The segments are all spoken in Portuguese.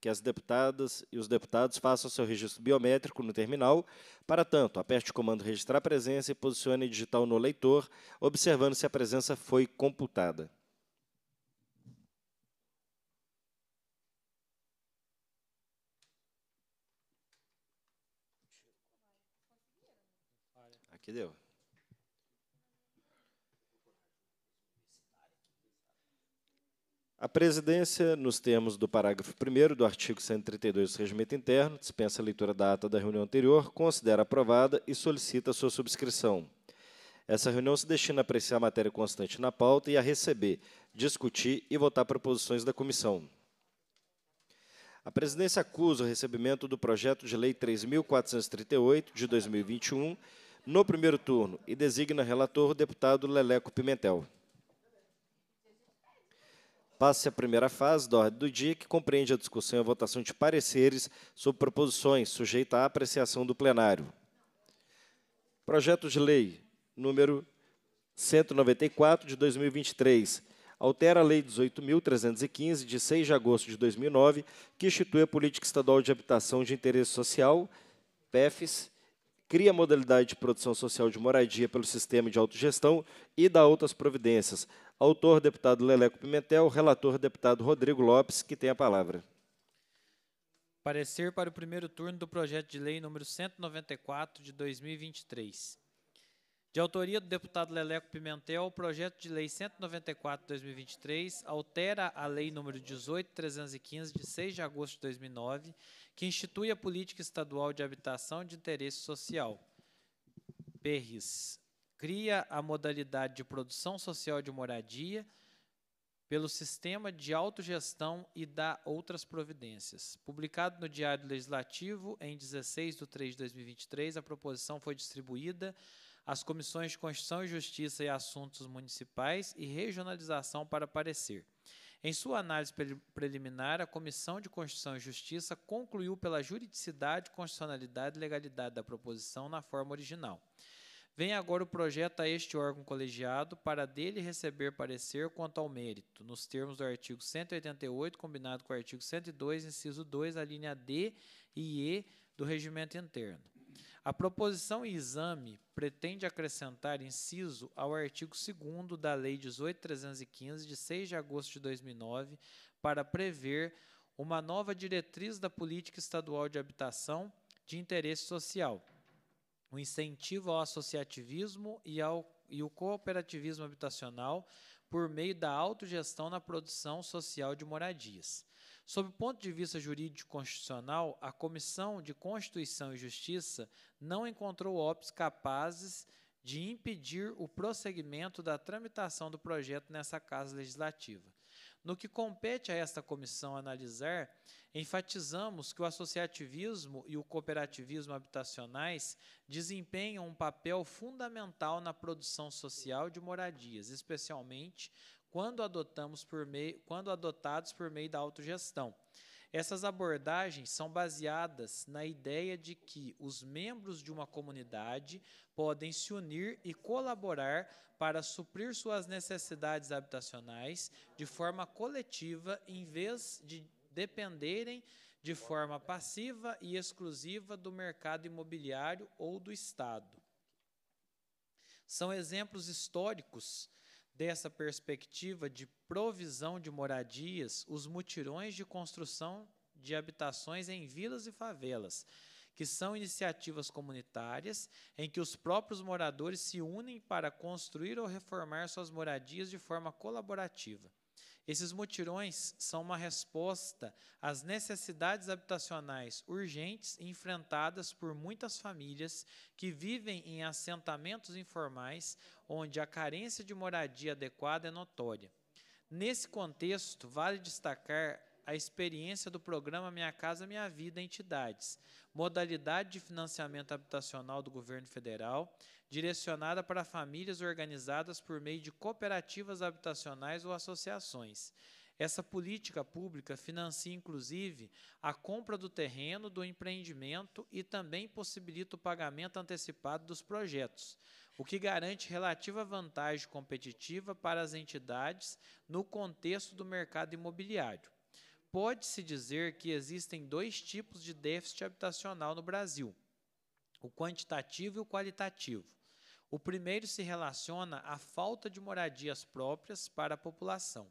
que as deputadas e os deputados façam seu registro biométrico no terminal. Para tanto, aperte o comando Registrar Presença e posicione digital no leitor, observando se a presença foi computada. Aqui deu. A presidência, nos termos do parágrafo 1 do artigo 132 do Regimento Interno, dispensa a leitura da ata da reunião anterior, considera aprovada e solicita sua subscrição. Essa reunião se destina a apreciar a matéria constante na pauta e a receber, discutir e votar proposições da comissão. A presidência acusa o recebimento do projeto de lei 3.438 de 2021 no primeiro turno e designa relator o deputado Leleco Pimentel. Passe a primeira fase da ordem do dia, que compreende a discussão e a votação de pareceres sobre proposições, sujeita à apreciação do plenário. Projeto de Lei número 194 de 2023 altera a Lei 18.315, de 6 de agosto de 2009, que institui a Política Estadual de Habitação de Interesse Social, PEFs, cria a modalidade de produção social de moradia pelo sistema de autogestão e dá outras providências, Autor, deputado Leleco Pimentel. Relator, deputado Rodrigo Lopes, que tem a palavra. Parecer para o primeiro turno do projeto de lei número 194 de 2023. De autoria do deputado Leleco Pimentel, o projeto de lei 194/2023 altera a lei número 18315 de 6 de agosto de 2009, que institui a política estadual de habitação de interesse social, PERRIS, cria a modalidade de produção social de moradia pelo sistema de autogestão e dá outras providências. Publicado no Diário Legislativo em 16 de 3 de 2023, a proposição foi distribuída às comissões de Constituição e Justiça e Assuntos Municipais e Regionalização para parecer. Em sua análise preliminar, a Comissão de Constituição e Justiça concluiu pela juridicidade, constitucionalidade e legalidade da proposição na forma original. Vem agora o projeto a este órgão colegiado para dele receber parecer quanto ao mérito, nos termos do artigo 188, combinado com o artigo 102, inciso 2, a linha D e E do regimento interno. A proposição e exame pretende acrescentar inciso ao artigo 2 da Lei 18.315, de 6 de agosto de 2009, para prever uma nova diretriz da política estadual de habitação de interesse social um incentivo ao associativismo e, ao, e o cooperativismo habitacional por meio da autogestão na produção social de moradias. Sob o ponto de vista jurídico constitucional, a Comissão de Constituição e Justiça não encontrou óbitos capazes de impedir o prosseguimento da tramitação do projeto nessa Casa Legislativa. No que compete a esta comissão analisar, enfatizamos que o associativismo e o cooperativismo habitacionais desempenham um papel fundamental na produção social de moradias, especialmente quando, adotamos por meio, quando adotados por meio da autogestão. Essas abordagens são baseadas na ideia de que os membros de uma comunidade podem se unir e colaborar para suprir suas necessidades habitacionais de forma coletiva, em vez de dependerem de forma passiva e exclusiva do mercado imobiliário ou do Estado. São exemplos históricos dessa perspectiva de provisão de moradias os mutirões de construção de habitações em vilas e favelas, que são iniciativas comunitárias em que os próprios moradores se unem para construir ou reformar suas moradias de forma colaborativa. Esses mutirões são uma resposta às necessidades habitacionais urgentes enfrentadas por muitas famílias que vivem em assentamentos informais, onde a carência de moradia adequada é notória. Nesse contexto, vale destacar a experiência do programa Minha Casa Minha Vida Entidades, modalidade de financiamento habitacional do governo federal, direcionada para famílias organizadas por meio de cooperativas habitacionais ou associações. Essa política pública financia, inclusive, a compra do terreno, do empreendimento e também possibilita o pagamento antecipado dos projetos, o que garante relativa vantagem competitiva para as entidades no contexto do mercado imobiliário pode-se dizer que existem dois tipos de déficit habitacional no Brasil: o quantitativo e o qualitativo. O primeiro se relaciona à falta de moradias próprias para a população.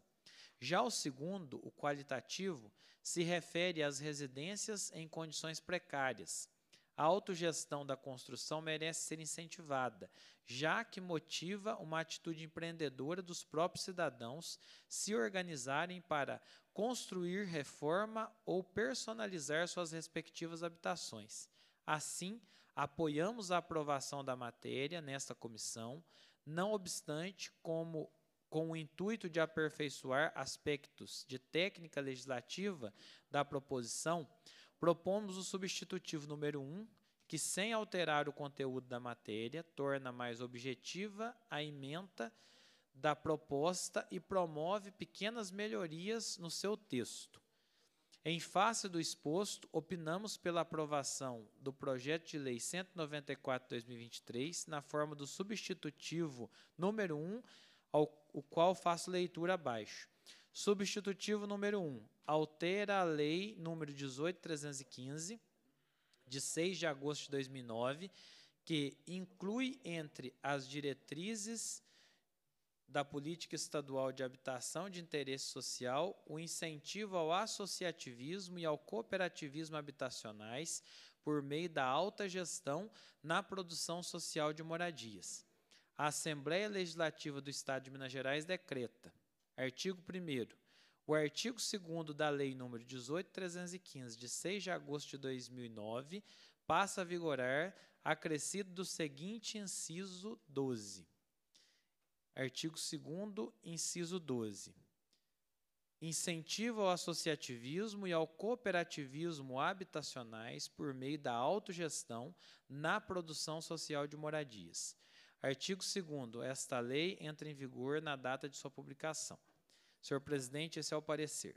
Já o segundo, o qualitativo, se refere às residências em condições precárias, a autogestão da construção merece ser incentivada, já que motiva uma atitude empreendedora dos próprios cidadãos se organizarem para construir, reforma ou personalizar suas respectivas habitações. Assim, apoiamos a aprovação da matéria nesta comissão, não obstante, como com o intuito de aperfeiçoar aspectos de técnica legislativa da proposição, propomos o substitutivo número 1, um, que, sem alterar o conteúdo da matéria, torna mais objetiva a ementa da proposta e promove pequenas melhorias no seu texto. Em face do exposto, opinamos pela aprovação do projeto de lei 194/2023 na forma do substitutivo número 1, ao, o qual faço leitura abaixo. Substitutivo número 1 altera a lei número 18315 de 6 de agosto de 2009, que inclui entre as diretrizes da política estadual de habitação de interesse social o incentivo ao associativismo e ao cooperativismo habitacionais por meio da alta gestão na produção social de moradias. A Assembleia Legislativa do Estado de Minas Gerais decreta, artigo 1 o artigo 2 da Lei nº 18.315, de 6 de agosto de 2009, passa a vigorar acrescido do seguinte inciso 12. Artigo 2 inciso 12. Incentiva ao associativismo e ao cooperativismo habitacionais por meio da autogestão na produção social de moradias. Artigo 2 Esta lei entra em vigor na data de sua publicação. Senhor presidente, esse é o parecer.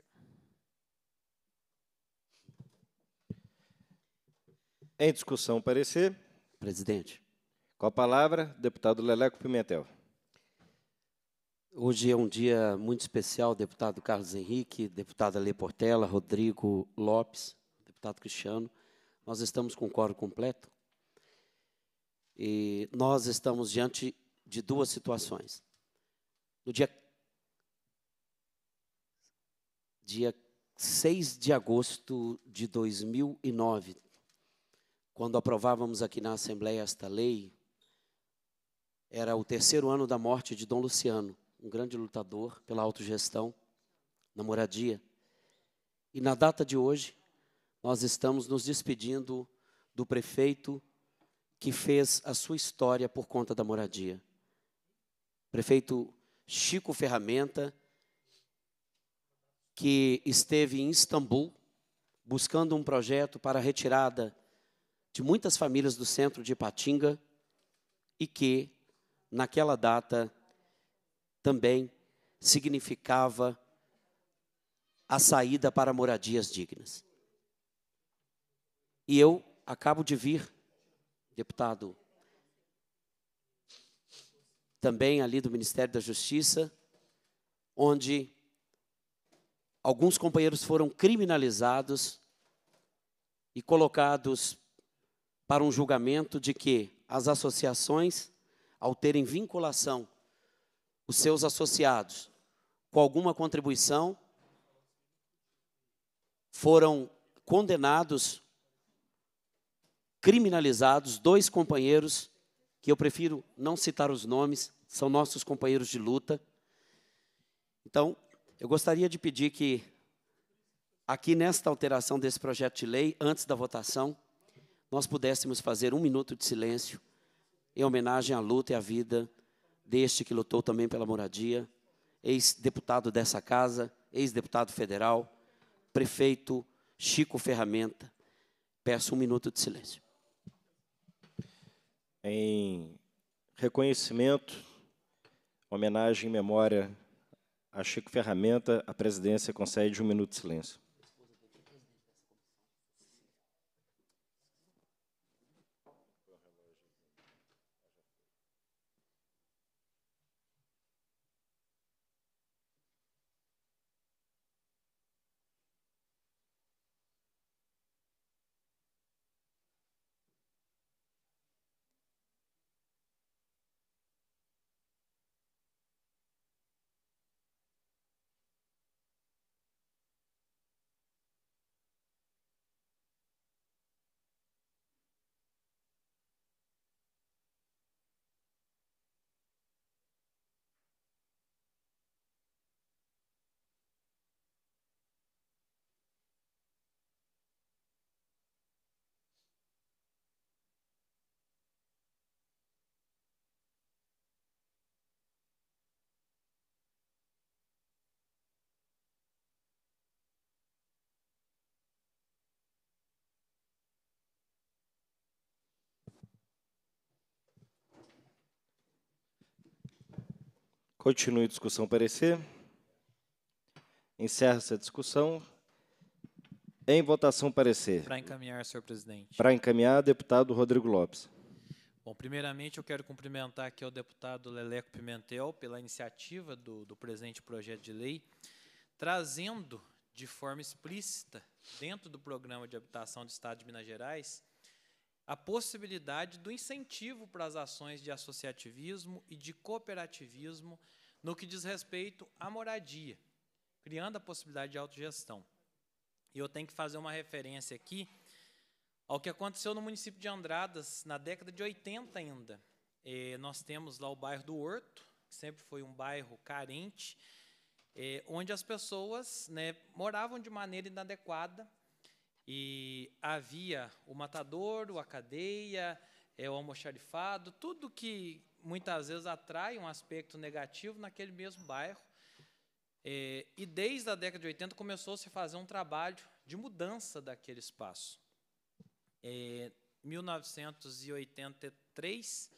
Em discussão, parecer. Presidente. Com a palavra, deputado Leleco Pimentel. Hoje é um dia muito especial, deputado Carlos Henrique, deputada Lê Portela, Rodrigo Lopes, deputado Cristiano. Nós estamos com o coro completo. E nós estamos diante de duas situações. No dia dia 6 de agosto de 2009, quando aprovávamos aqui na Assembleia esta lei, era o terceiro ano da morte de Dom Luciano, um grande lutador pela autogestão na moradia. E na data de hoje, nós estamos nos despedindo do prefeito que fez a sua história por conta da moradia. Prefeito Chico Ferramenta, que esteve em Istambul buscando um projeto para a retirada de muitas famílias do centro de Ipatinga e que, naquela data, também significava a saída para moradias dignas. E eu acabo de vir, deputado, também ali do Ministério da Justiça, onde Alguns companheiros foram criminalizados e colocados para um julgamento de que as associações, ao terem vinculação, os seus associados com alguma contribuição, foram condenados, criminalizados, dois companheiros, que eu prefiro não citar os nomes, são nossos companheiros de luta. Então, eu gostaria de pedir que, aqui nesta alteração desse projeto de lei, antes da votação, nós pudéssemos fazer um minuto de silêncio em homenagem à luta e à vida deste que lutou também pela moradia, ex-deputado dessa casa, ex-deputado federal, prefeito Chico Ferramenta. Peço um minuto de silêncio. Em reconhecimento, homenagem e memória a Chico Ferramenta, a presidência concede um minuto de silêncio. Continue discussão parecer. Encerra essa discussão. Em votação parecer. Para encaminhar, senhor presidente. Para encaminhar, deputado Rodrigo Lopes. Bom, primeiramente eu quero cumprimentar aqui o deputado Leleco Pimentel pela iniciativa do, do presente projeto de lei, trazendo de forma explícita, dentro do programa de habitação do Estado de Minas Gerais, a possibilidade do incentivo para as ações de associativismo e de cooperativismo no que diz respeito à moradia, criando a possibilidade de autogestão. E eu tenho que fazer uma referência aqui ao que aconteceu no município de Andradas na década de 80 ainda. É, nós temos lá o bairro do Horto, que sempre foi um bairro carente, é, onde as pessoas né, moravam de maneira inadequada e havia o matador, a cadeia, é, o almoxarifado, tudo que muitas vezes atrai um aspecto negativo naquele mesmo bairro. É, e desde a década de 80 começou -se a fazer um trabalho de mudança daquele espaço. Em é, 1983,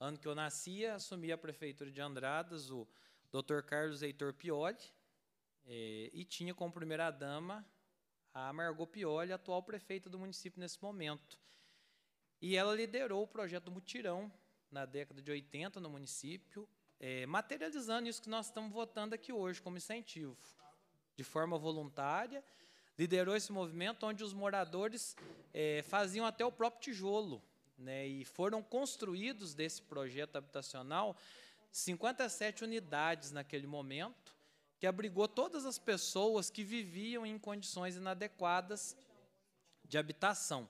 ano que eu nascia, assumi a prefeitura de Andradas o Dr. Carlos Heitor Pioli, é, e tinha como primeira dama a Margot Pioli, atual prefeita do município nesse momento. E ela liderou o projeto do Mutirão na década de 80 no município, é, materializando isso que nós estamos votando aqui hoje como incentivo, de forma voluntária. Liderou esse movimento onde os moradores é, faziam até o próprio tijolo, né, e foram construídos desse projeto habitacional 57 unidades naquele momento que abrigou todas as pessoas que viviam em condições inadequadas de habitação.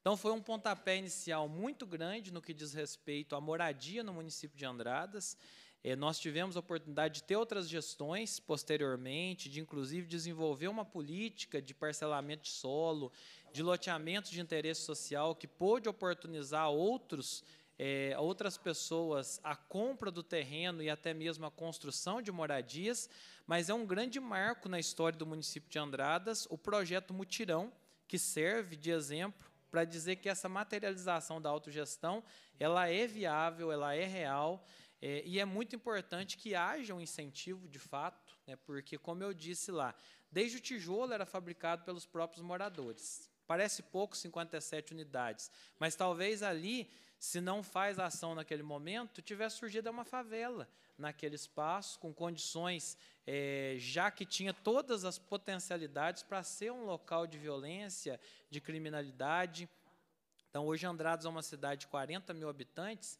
Então, foi um pontapé inicial muito grande no que diz respeito à moradia no município de Andradas. Eh, nós tivemos a oportunidade de ter outras gestões posteriormente, de inclusive desenvolver uma política de parcelamento de solo, de loteamento de interesse social, que pôde oportunizar outros é, outras pessoas a compra do terreno e até mesmo a construção de moradias, mas é um grande marco na história do município de Andradas o projeto Mutirão, que serve de exemplo para dizer que essa materialização da autogestão ela é viável, ela é real, é, e é muito importante que haja um incentivo de fato, né, porque, como eu disse lá, desde o tijolo era fabricado pelos próprios moradores. Parece pouco, 57 unidades, mas talvez ali se não faz a ação naquele momento, tivesse surgido é uma favela naquele espaço, com condições, é, já que tinha todas as potencialidades para ser um local de violência, de criminalidade. Então, hoje, Andrados é uma cidade de 40 mil habitantes,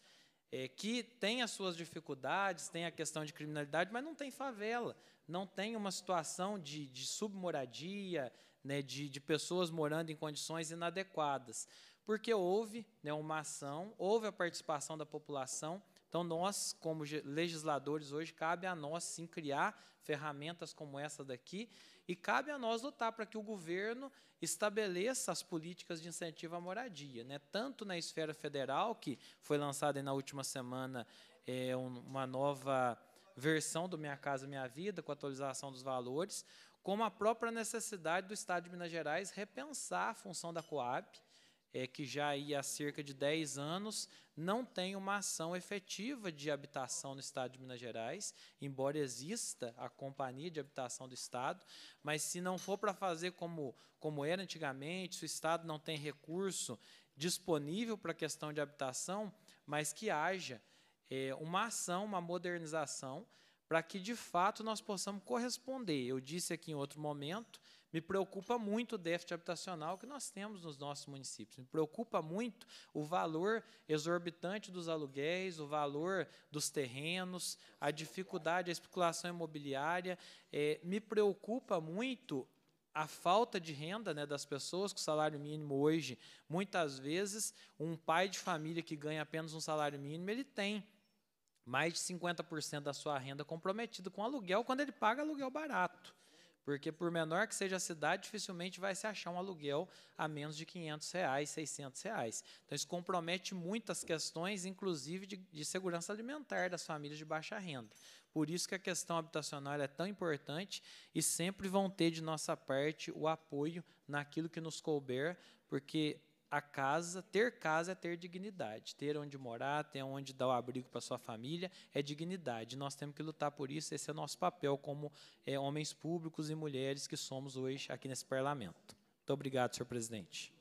é, que tem as suas dificuldades, tem a questão de criminalidade, mas não tem favela, não tem uma situação de, de submoradia, né, de, de pessoas morando em condições inadequadas porque houve né, uma ação, houve a participação da população. Então, nós, como legisladores, hoje, cabe a nós sim criar ferramentas como essa daqui e cabe a nós lutar para que o governo estabeleça as políticas de incentivo à moradia, né? tanto na esfera federal, que foi lançada na última semana é, uma nova versão do Minha Casa Minha Vida, com atualização dos valores, como a própria necessidade do Estado de Minas Gerais repensar a função da Coab, é, que já ia há cerca de 10 anos não tem uma ação efetiva de habitação no Estado de Minas Gerais, embora exista a Companhia de Habitação do Estado, mas se não for para fazer como, como era antigamente, se o Estado não tem recurso disponível para a questão de habitação, mas que haja é, uma ação, uma modernização, para que, de fato, nós possamos corresponder. Eu disse aqui em outro momento me preocupa muito o déficit habitacional que nós temos nos nossos municípios. Me preocupa muito o valor exorbitante dos aluguéis, o valor dos terrenos, a dificuldade, a especulação imobiliária. É, me preocupa muito a falta de renda né, das pessoas com salário mínimo hoje. Muitas vezes, um pai de família que ganha apenas um salário mínimo, ele tem mais de 50% da sua renda comprometida com aluguel quando ele paga aluguel barato. Porque por menor que seja a cidade, dificilmente vai se achar um aluguel a menos de 500 reais, 600 reais. Então isso compromete muitas questões, inclusive de, de segurança alimentar das famílias de baixa renda. Por isso que a questão habitacional é tão importante e sempre vão ter de nossa parte o apoio naquilo que nos couber, porque a casa, ter casa é ter dignidade, ter onde morar, ter onde dar o abrigo para sua família é dignidade. Nós temos que lutar por isso, esse é o nosso papel como é, homens públicos e mulheres que somos hoje aqui nesse parlamento. Muito obrigado, senhor presidente.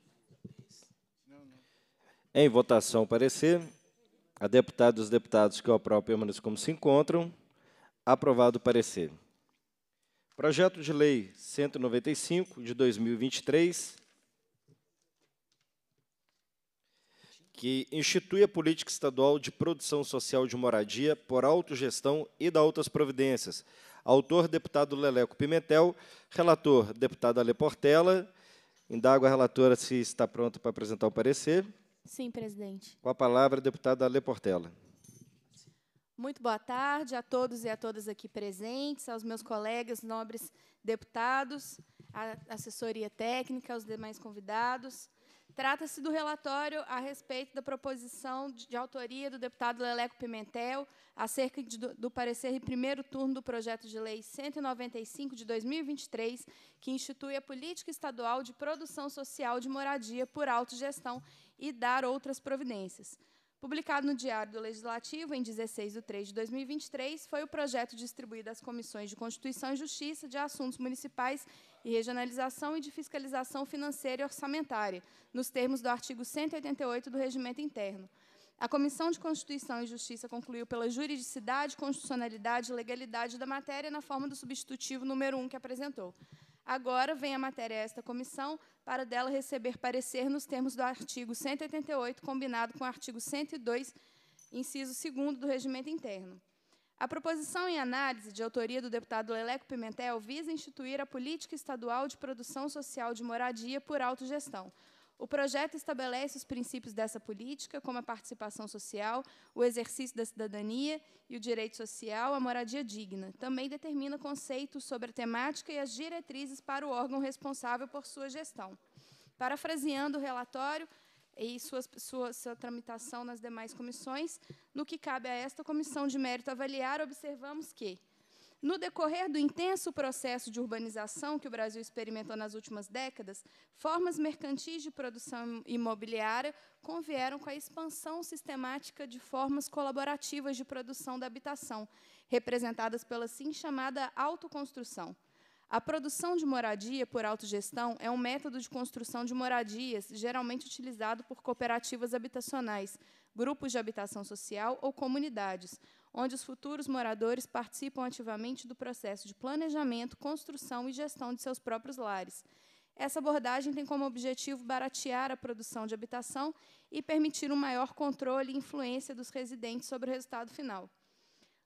Em votação, parecer. A deputada e os deputados que operam permaneçam como se encontram. Aprovado o parecer. Projeto de Lei 195, de 2023, que institui a política estadual de produção social de moradia por autogestão e da outras providências. Autor, deputado Leleco Pimentel. Relator, deputado Ale Portela. Indago a relatora se está pronta para apresentar o parecer. Sim, presidente. Com a palavra, deputada Ale Portela. Muito boa tarde a todos e a todas aqui presentes, aos meus colegas, nobres deputados, à assessoria técnica, aos demais convidados. Trata-se do relatório a respeito da proposição de, de autoria do deputado Leleco Pimentel acerca de, do, do parecer em primeiro turno do projeto de lei 195 de 2023, que institui a política estadual de produção social de moradia por autogestão e dar outras providências. Publicado no Diário do Legislativo, em 16 de 3 de 2023, foi o projeto distribuído às comissões de Constituição e Justiça, de Assuntos Municipais e Regionalização e de Fiscalização Financeira e Orçamentária, nos termos do artigo 188 do Regimento Interno. A Comissão de Constituição e Justiça concluiu pela juridicidade, constitucionalidade e legalidade da matéria na forma do substitutivo número 1 que apresentou. Agora vem a matéria a esta comissão para dela receber parecer nos termos do artigo 188, combinado com o artigo 102, inciso 2 do Regimento Interno. A proposição em análise, de autoria do deputado Leleco Pimentel, visa instituir a Política Estadual de Produção Social de Moradia por Autogestão, o projeto estabelece os princípios dessa política, como a participação social, o exercício da cidadania e o direito social, à moradia digna. Também determina conceitos sobre a temática e as diretrizes para o órgão responsável por sua gestão. Parafraseando o relatório e sua, sua, sua tramitação nas demais comissões, no que cabe a esta comissão de mérito avaliar, observamos que no decorrer do intenso processo de urbanização que o Brasil experimentou nas últimas décadas, formas mercantis de produção imobiliária convieram com a expansão sistemática de formas colaborativas de produção da habitação, representadas pela assim chamada autoconstrução. A produção de moradia por autogestão é um método de construção de moradias geralmente utilizado por cooperativas habitacionais, grupos de habitação social ou comunidades, onde os futuros moradores participam ativamente do processo de planejamento, construção e gestão de seus próprios lares. Essa abordagem tem como objetivo baratear a produção de habitação e permitir um maior controle e influência dos residentes sobre o resultado final.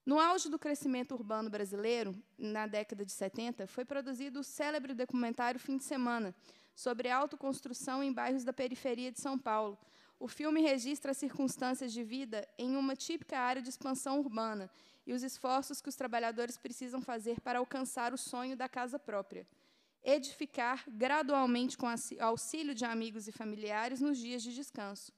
No auge do crescimento urbano brasileiro, na década de 70, foi produzido o célebre documentário Fim de Semana, sobre autoconstrução em bairros da periferia de São Paulo, o filme registra as circunstâncias de vida em uma típica área de expansão urbana e os esforços que os trabalhadores precisam fazer para alcançar o sonho da casa própria. Edificar gradualmente com auxílio de amigos e familiares nos dias de descanso.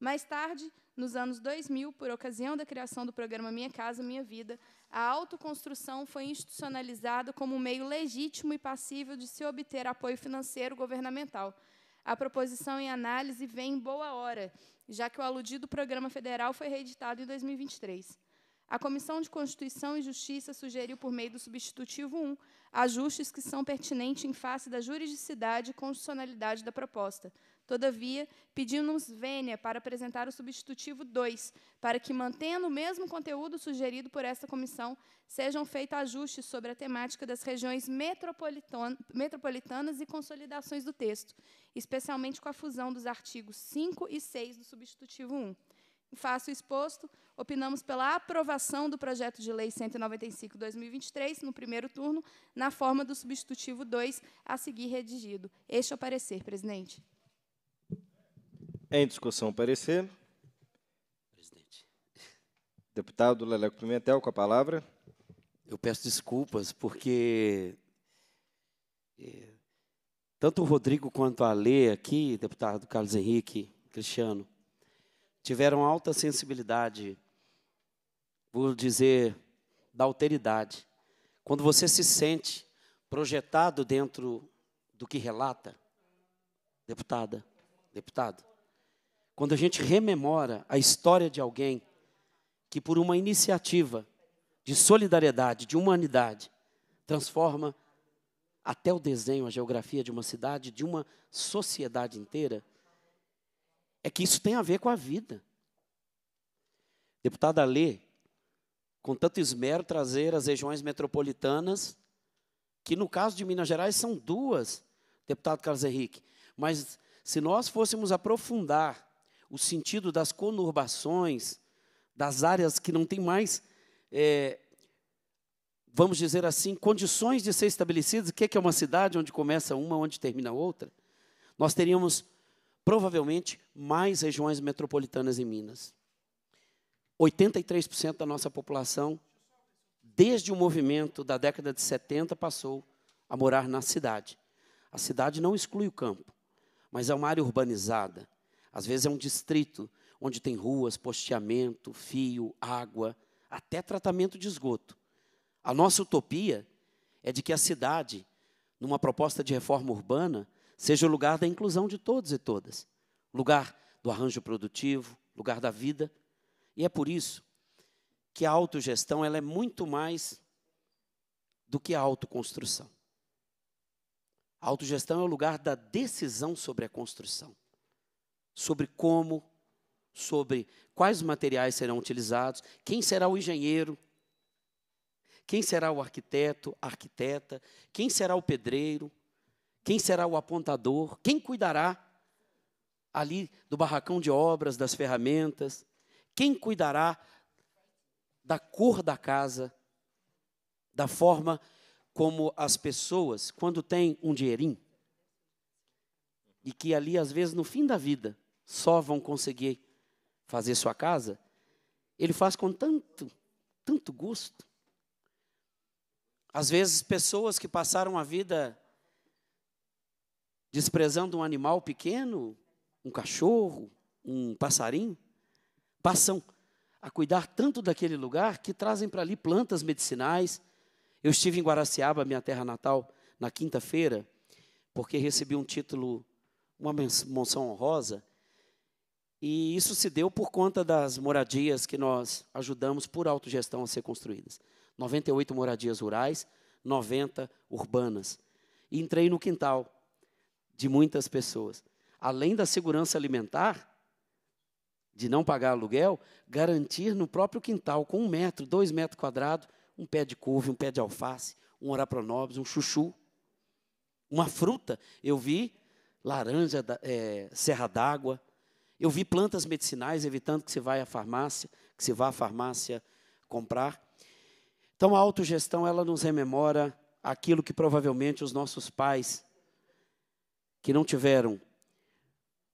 Mais tarde, nos anos 2000, por ocasião da criação do programa Minha Casa Minha Vida, a autoconstrução foi institucionalizada como um meio legítimo e passível de se obter apoio financeiro governamental – a proposição em análise vem em boa hora, já que o aludido programa federal foi reeditado em 2023. A Comissão de Constituição e Justiça sugeriu, por meio do substitutivo 1, ajustes que são pertinentes em face da juridicidade e constitucionalidade da proposta, Todavia, pedimos vênia para apresentar o substitutivo 2, para que, mantendo o mesmo conteúdo sugerido por esta comissão, sejam feitos ajustes sobre a temática das regiões metropolitanas e consolidações do texto, especialmente com a fusão dos artigos 5 e 6 do substitutivo 1. Faço exposto, opinamos pela aprovação do projeto de lei 195/2023 no primeiro turno, na forma do substitutivo 2 a seguir redigido. Este é o parecer, presidente. Em discussão, parecer. Presidente. Deputado Leleco Pimentel, com a palavra. Eu peço desculpas, porque eh, tanto o Rodrigo quanto a Lê aqui, deputado Carlos Henrique, Cristiano, tiveram alta sensibilidade, vou dizer, da alteridade. Quando você se sente projetado dentro do que relata, deputada, deputado, quando a gente rememora a história de alguém que, por uma iniciativa de solidariedade, de humanidade, transforma até o desenho, a geografia de uma cidade, de uma sociedade inteira, é que isso tem a ver com a vida. Deputada Lê, com tanto esmero, trazer as regiões metropolitanas, que no caso de Minas Gerais são duas, deputado Carlos Henrique, mas se nós fôssemos aprofundar o sentido das conurbações, das áreas que não têm mais, é, vamos dizer assim, condições de ser estabelecidas. O é que é uma cidade onde começa uma, onde termina outra? Nós teríamos, provavelmente, mais regiões metropolitanas em Minas. 83% da nossa população, desde o movimento da década de 70, passou a morar na cidade. A cidade não exclui o campo, mas é uma área urbanizada. Às vezes é um distrito onde tem ruas, posteamento, fio, água, até tratamento de esgoto. A nossa utopia é de que a cidade, numa proposta de reforma urbana, seja o lugar da inclusão de todos e todas, lugar do arranjo produtivo, lugar da vida. E é por isso que a autogestão ela é muito mais do que a autoconstrução. A autogestão é o lugar da decisão sobre a construção sobre como, sobre quais materiais serão utilizados, quem será o engenheiro, quem será o arquiteto, arquiteta, quem será o pedreiro, quem será o apontador, quem cuidará ali do barracão de obras, das ferramentas, quem cuidará da cor da casa, da forma como as pessoas, quando têm um dinheirinho, e que ali, às vezes, no fim da vida, só vão conseguir fazer sua casa, ele faz com tanto, tanto gosto. Às vezes, pessoas que passaram a vida desprezando um animal pequeno, um cachorro, um passarinho, passam a cuidar tanto daquele lugar que trazem para ali plantas medicinais. Eu estive em Guaraciaba, minha terra natal, na quinta-feira, porque recebi um título, uma menção honrosa e isso se deu por conta das moradias que nós ajudamos por autogestão a ser construídas. 98 moradias rurais, 90 urbanas. E entrei no quintal de muitas pessoas. Além da segurança alimentar, de não pagar aluguel, garantir no próprio quintal, com um metro, dois metros quadrados, um pé de couve, um pé de alface, um orapronobis, um chuchu, uma fruta. Eu vi laranja, é, serra d'água, eu vi plantas medicinais evitando que você vá à farmácia, que você vá à farmácia comprar. Então a autogestão ela nos rememora aquilo que provavelmente os nossos pais que não tiveram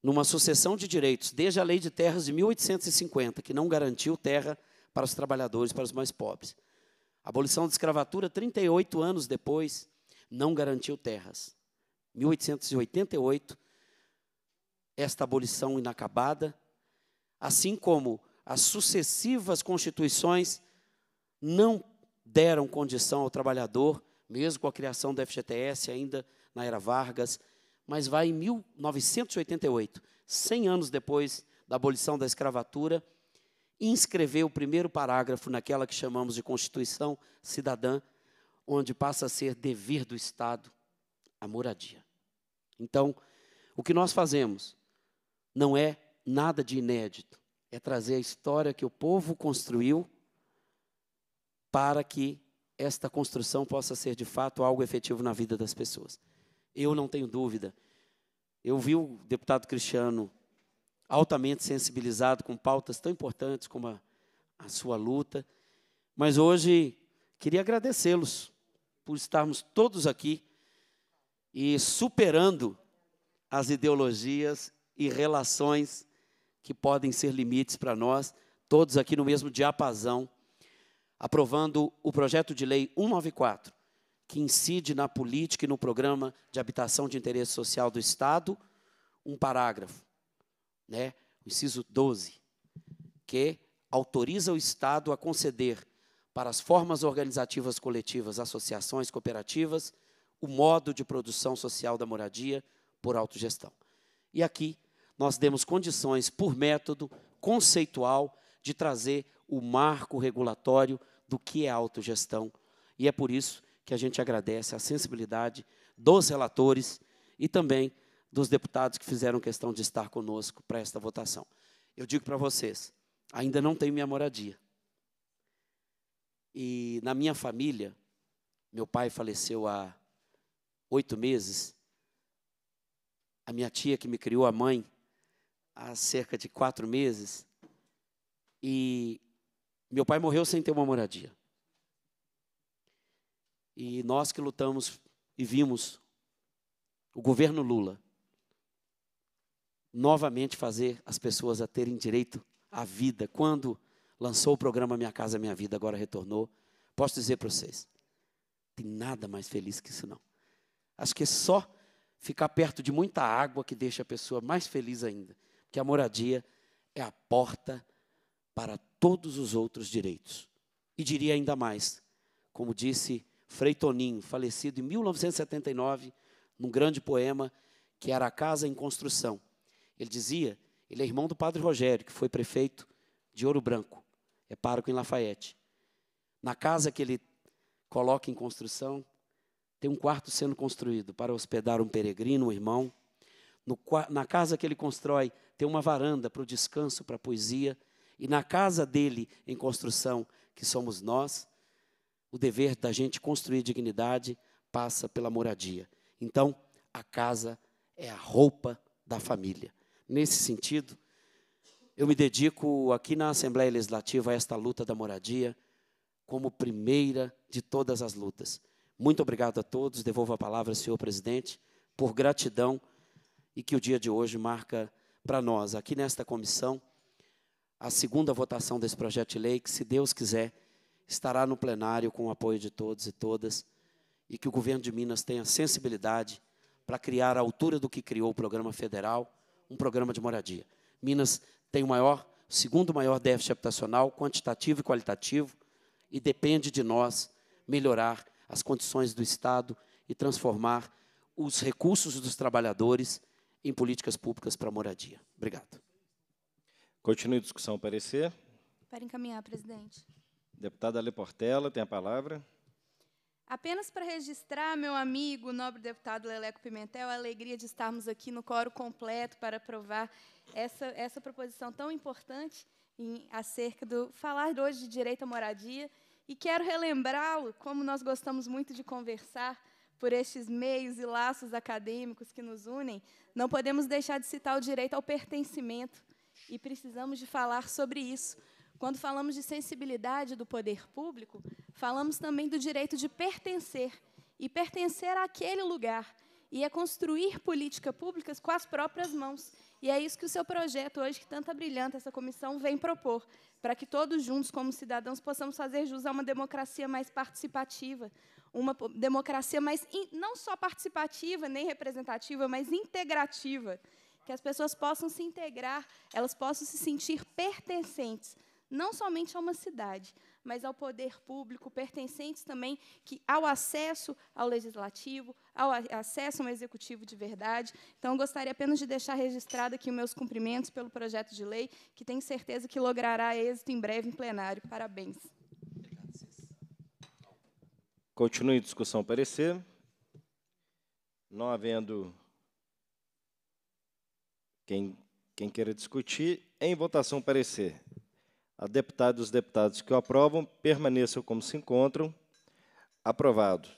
numa sucessão de direitos, desde a Lei de Terras de 1850, que não garantiu terra para os trabalhadores, para os mais pobres. A abolição da escravatura 38 anos depois não garantiu terras. 1888 esta abolição inacabada, assim como as sucessivas constituições não deram condição ao trabalhador, mesmo com a criação do FGTS ainda na era Vargas, mas vai em 1988, 100 anos depois da abolição da escravatura, inscrever o primeiro parágrafo naquela que chamamos de Constituição Cidadã, onde passa a ser dever do Estado a moradia. Então, o que nós fazemos? não é nada de inédito. É trazer a história que o povo construiu para que esta construção possa ser de fato algo efetivo na vida das pessoas. Eu não tenho dúvida. Eu vi o deputado Cristiano altamente sensibilizado com pautas tão importantes como a, a sua luta, mas hoje queria agradecê-los por estarmos todos aqui e superando as ideologias e relações que podem ser limites para nós, todos aqui no mesmo diapasão, aprovando o projeto de lei 194, que incide na política e no programa de habitação de interesse social do Estado, um parágrafo, né, o inciso 12, que autoriza o Estado a conceder para as formas organizativas coletivas, associações, cooperativas, o modo de produção social da moradia por autogestão. E aqui nós demos condições, por método conceitual, de trazer o marco regulatório do que é autogestão. E é por isso que a gente agradece a sensibilidade dos relatores e também dos deputados que fizeram questão de estar conosco para esta votação. Eu digo para vocês, ainda não tenho minha moradia. E na minha família, meu pai faleceu há oito meses. A minha tia que me criou, a mãe, há cerca de quatro meses e meu pai morreu sem ter uma moradia. E nós que lutamos e vimos o governo Lula novamente fazer as pessoas a terem direito à vida. Quando lançou o programa Minha Casa Minha Vida, agora retornou, posso dizer para vocês, tem nada mais feliz que isso não. Acho que é só ficar perto de muita água que deixa a pessoa mais feliz ainda que a moradia é a porta para todos os outros direitos. E diria ainda mais, como disse Frei Toninho, falecido em 1979, num grande poema que era A Casa em Construção. Ele dizia, ele é irmão do Padre Rogério, que foi prefeito de Ouro Branco, é pároco em Lafayette. Na casa que ele coloca em construção, tem um quarto sendo construído para hospedar um peregrino, um irmão. No, na casa que ele constrói, ter uma varanda para o descanso, para a poesia, e na casa dele em construção, que somos nós, o dever da gente construir dignidade passa pela moradia. Então, a casa é a roupa da família. Nesse sentido, eu me dedico aqui na Assembleia Legislativa a esta luta da moradia como primeira de todas as lutas. Muito obrigado a todos. Devolvo a palavra ao senhor presidente por gratidão e que o dia de hoje marca para nós, aqui nesta comissão, a segunda votação desse projeto de lei, que, se Deus quiser, estará no plenário com o apoio de todos e todas, e que o governo de Minas tenha sensibilidade para criar, à altura do que criou o programa federal, um programa de moradia. Minas tem o maior, segundo maior déficit habitacional, quantitativo e qualitativo, e depende de nós melhorar as condições do Estado e transformar os recursos dos trabalhadores em políticas públicas para moradia. Obrigado. Continue a discussão, parecer. Para encaminhar, presidente. Deputada Portela tem a palavra. Apenas para registrar, meu amigo, nobre deputado Leleco Pimentel, a alegria de estarmos aqui no coro completo para aprovar essa, essa proposição tão importante em, acerca do falar hoje de direito à moradia. E quero relembrá-lo, como nós gostamos muito de conversar por estes meios e laços acadêmicos que nos unem, não podemos deixar de citar o direito ao pertencimento e precisamos de falar sobre isso. Quando falamos de sensibilidade do poder público, falamos também do direito de pertencer e pertencer àquele lugar e é construir políticas públicas com as próprias mãos e é isso que o seu projeto hoje, que tanta brilhante essa comissão, vem propor, para que todos juntos, como cidadãos, possamos fazer jus a uma democracia mais participativa, uma democracia mais, não só participativa, nem representativa, mas integrativa, que as pessoas possam se integrar, elas possam se sentir pertencentes, não somente a uma cidade, mas ao poder público, pertencentes também que, ao acesso ao legislativo, ao acesso a um executivo de verdade. Então, gostaria apenas de deixar registrado aqui meus cumprimentos pelo projeto de lei, que tenho certeza que logrará êxito em breve em plenário. Parabéns. Continue a discussão parecer. Não havendo quem, quem queira discutir, em votação parecer a deputada e os deputados que o aprovam permaneçam como se encontram. Aprovado.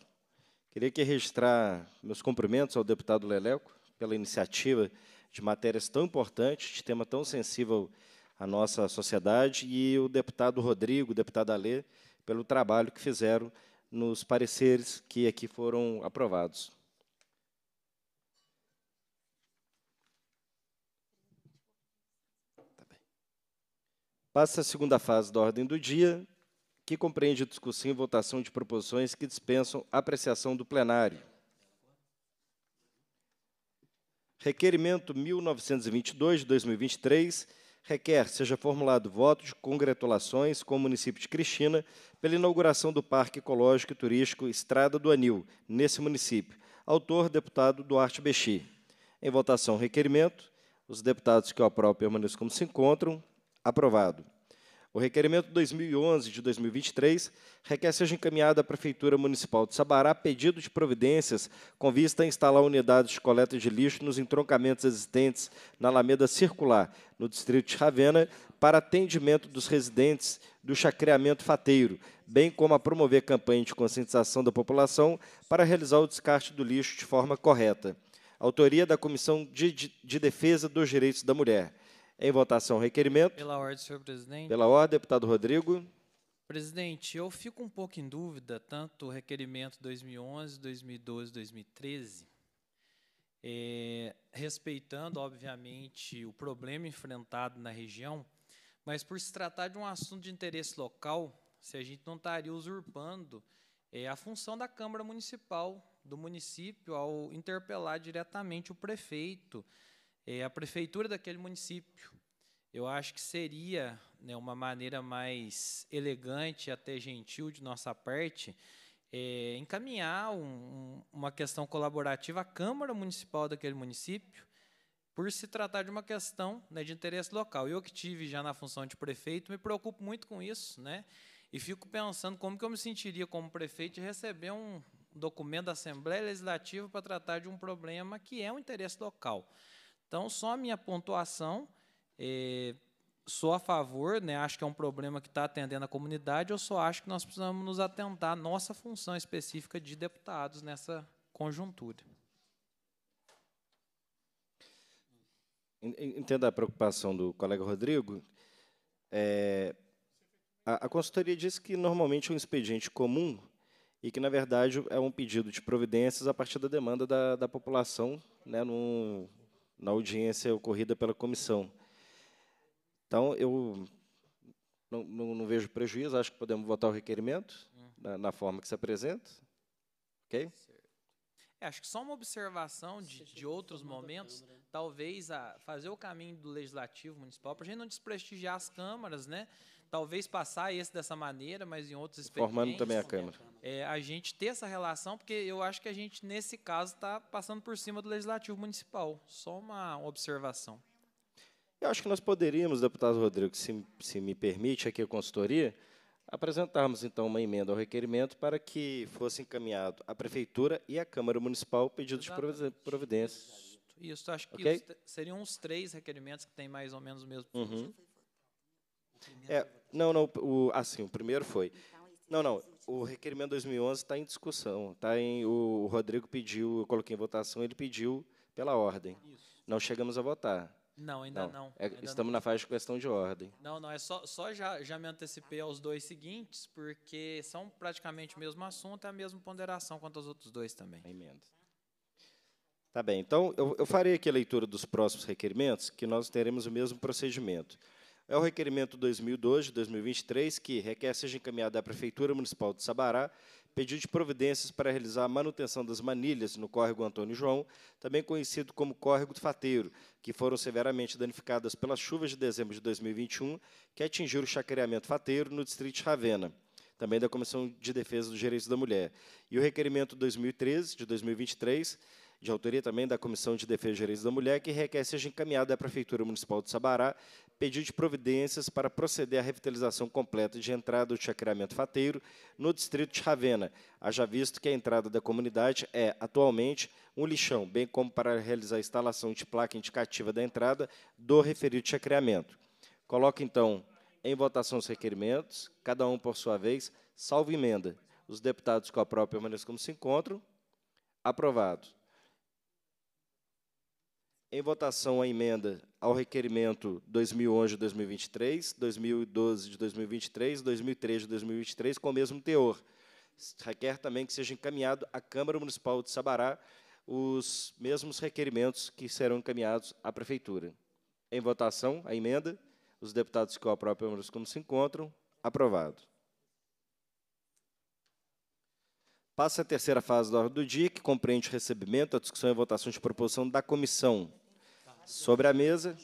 Queria que registrar meus cumprimentos ao deputado Leleco pela iniciativa de matérias tão importantes, de tema tão sensível à nossa sociedade, e o deputado Rodrigo, o deputado Alê, pelo trabalho que fizeram nos pareceres que aqui foram aprovados. Passa a segunda fase da ordem do dia, que compreende discussão e votação de proposições que dispensam apreciação do plenário. Requerimento 1922 de 2023 requer seja formulado voto de congratulações com o município de Cristina pela inauguração do Parque Ecológico e Turístico Estrada do Anil, nesse município. Autor, deputado Duarte Bexi. Em votação, requerimento. Os deputados que o aprovam permaneçam como se encontram. Aprovado. O requerimento 2011 de 2023 requer seja encaminhado à Prefeitura Municipal de Sabará pedido de providências com vista a instalar unidades de coleta de lixo nos entroncamentos existentes na Alameda Circular, no distrito de Ravena, para atendimento dos residentes do chacreamento fateiro, bem como a promover campanha de conscientização da população para realizar o descarte do lixo de forma correta. Autoria da Comissão de, de, de Defesa dos Direitos da Mulher. Em votação, requerimento. Pela ordem, senhor presidente. Pela ordem, deputado Rodrigo. Presidente, eu fico um pouco em dúvida, tanto o requerimento 2011, 2012, 2013, é, respeitando, obviamente, o problema enfrentado na região, mas por se tratar de um assunto de interesse local, se a gente não estaria usurpando é, a função da Câmara Municipal do município ao interpelar diretamente o prefeito é, a prefeitura daquele município, eu acho que seria né, uma maneira mais elegante, até gentil de nossa parte, é, encaminhar um, um, uma questão colaborativa à Câmara Municipal daquele município, por se tratar de uma questão né, de interesse local. Eu que tive já na função de prefeito, me preocupo muito com isso, né? E fico pensando como que eu me sentiria como prefeito de receber um documento da Assembleia Legislativa para tratar de um problema que é um interesse local. Então, só a minha pontuação, é, sou a favor, né, acho que é um problema que está atendendo a comunidade, eu só acho que nós precisamos nos atentar à nossa função específica de deputados nessa conjuntura. Entendo a preocupação do colega Rodrigo. É, a, a consultoria diz que normalmente é um expediente comum e que, na verdade, é um pedido de providências a partir da demanda da, da população, né, num, na audiência ocorrida pela comissão. Então, eu não, não, não vejo prejuízo, acho que podemos votar o requerimento hum. na, na forma que se apresenta. Ok? É, acho que só uma observação de, de outros momentos, né? talvez a fazer o caminho do legislativo municipal, para a gente não desprestigiar as câmaras, né? Talvez passar esse dessa maneira, mas em outros expedientes. Formando também a Câmara é, a gente ter essa relação, porque eu acho que a gente, nesse caso, está passando por cima do Legislativo Municipal. Só uma observação. Eu acho que nós poderíamos, deputado Rodrigo, se, se me permite, aqui a consultoria, apresentarmos, então, uma emenda ao requerimento para que fosse encaminhado à Prefeitura e à Câmara Municipal pedidos Exatamente. de providências. Isso, acho que okay? seriam uns três requerimentos que têm mais ou menos o mesmo. Uhum. É, não, não, o, assim, o primeiro foi. Não, não. O requerimento 2011 está em discussão. Tá em, o Rodrigo pediu, eu coloquei em votação, ele pediu pela ordem. Isso. Não chegamos a votar. Não, ainda não. não. É, ainda estamos não. na fase de questão de ordem. Não, não, é só, só já, já me antecipei aos dois seguintes, porque são praticamente o mesmo assunto, e é a mesma ponderação quanto aos outros dois também. A emenda. Tá bem, então eu, eu farei aqui a leitura dos próximos requerimentos, que nós teremos o mesmo procedimento. É o requerimento 2002 de 2023, que requer seja encaminhado à Prefeitura Municipal de Sabará pedido de providências para realizar a manutenção das manilhas no córrego Antônio João, também conhecido como córrego do Fateiro, que foram severamente danificadas pelas chuvas de dezembro de 2021, que atingiram o chacreamento Fateiro no distrito de Ravena também da Comissão de Defesa dos Direitos da Mulher. E o requerimento 2013, de 2023, de autoria também da Comissão de Defesa e Direitos da Mulher, que requer seja encaminhada à Prefeitura Municipal de Sabará pedido de providências para proceder à revitalização completa de entrada do chacreamento fateiro no distrito de Ravena, haja visto que a entrada da comunidade é, atualmente, um lixão, bem como para realizar a instalação de placa indicativa da entrada do referido chacreamento. Coloco, então, em votação os requerimentos, cada um por sua vez, salvo emenda. Os deputados com a própria permaneçam como se encontram. Aprovado. Em votação a emenda ao requerimento 2011 de 2023, 2012 de 2023, 2013 de 2023, com o mesmo teor. Requer também que seja encaminhado à Câmara Municipal de Sabará os mesmos requerimentos que serão encaminhados à Prefeitura. Em votação a emenda, os deputados que o aprovam como se encontram, aprovado. Passa a terceira fase da ordem do dia, que compreende o recebimento, a discussão e votação de proposição da comissão sobre a mesa.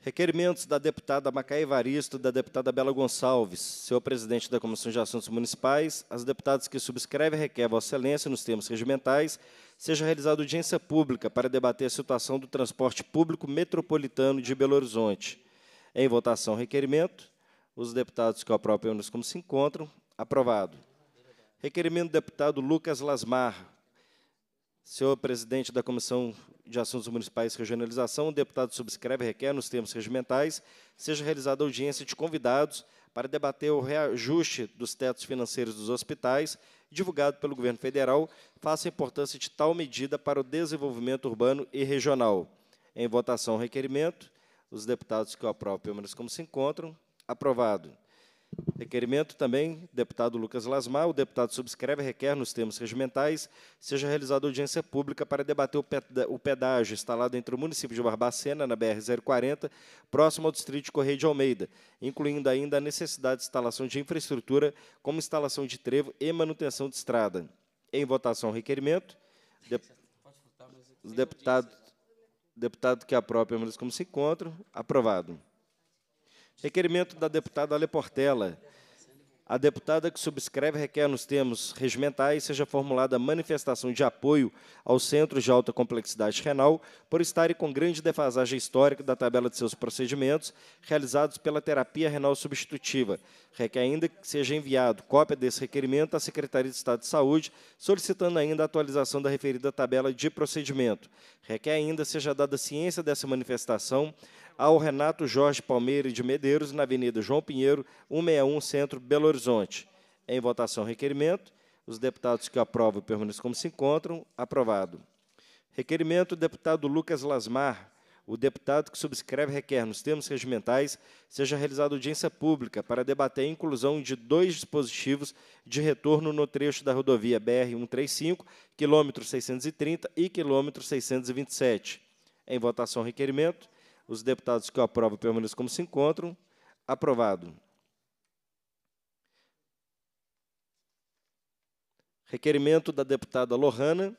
Requerimentos da deputada Macaé Evaristo, da deputada Bela Gonçalves, senhor presidente da Comissão de Assuntos Municipais, as deputadas que subscrevem requer Vossa Excelência, nos termos regimentais, seja realizada audiência pública para debater a situação do transporte público metropolitano de Belo Horizonte. Em votação, requerimento. Os deputados que apropriam-nos como se encontram, Aprovado. Requerimento do deputado Lucas Lasmar. Senhor presidente da Comissão de Assuntos Municipais e Regionalização, o deputado subscreve e requer, nos termos regimentais, seja realizada audiência de convidados para debater o reajuste dos tetos financeiros dos hospitais, divulgado pelo governo federal, Faça a importância de tal medida para o desenvolvimento urbano e regional. Em votação, requerimento. Os deputados que o aprovam, pelo menos como se encontram. Aprovado. Requerimento também, deputado Lucas Lasmar, o deputado subscreve requer nos termos regimentais seja realizada audiência pública para debater o pedágio instalado entre o município de Barbacena, na BR-040, próximo ao distrito de Correio de Almeida, incluindo ainda a necessidade de instalação de infraestrutura, como instalação de trevo e manutenção de estrada. Em votação, requerimento. De... Deputado, deputado que a própria, como se encontra. Aprovado. Requerimento da deputada Ale Portela, A deputada que subscreve requer nos termos regimentais seja formulada manifestação de apoio ao Centro de alta complexidade renal por estarem com grande defasagem histórica da tabela de seus procedimentos realizados pela terapia renal substitutiva. Requer ainda que seja enviado cópia desse requerimento à Secretaria de Estado de Saúde, solicitando ainda a atualização da referida tabela de procedimento. Requer ainda seja dada ciência dessa manifestação ao Renato Jorge Palmeira de Medeiros, na Avenida João Pinheiro, 161, Centro, Belo Horizonte. Em votação, requerimento. Os deputados que aprovam permaneçam como se encontram. Aprovado. Requerimento do deputado Lucas Lasmar. O deputado que subscreve requer, nos termos regimentais, seja realizada audiência pública para debater a inclusão de dois dispositivos de retorno no trecho da rodovia BR-135, quilômetro 630 e quilômetro 627. Em votação, requerimento. Os deputados que o aprovam permaneçam como se encontram. Aprovado. Requerimento da deputada Lohana.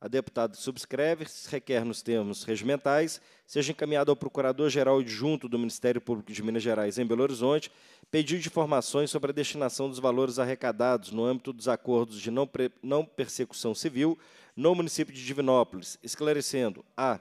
A deputada subscreve, requer nos termos regimentais, seja encaminhado ao Procurador-Geral Adjunto do Ministério Público de Minas Gerais em Belo Horizonte, pedido de informações sobre a destinação dos valores arrecadados no âmbito dos acordos de não, não persecução civil no município de Divinópolis, esclarecendo a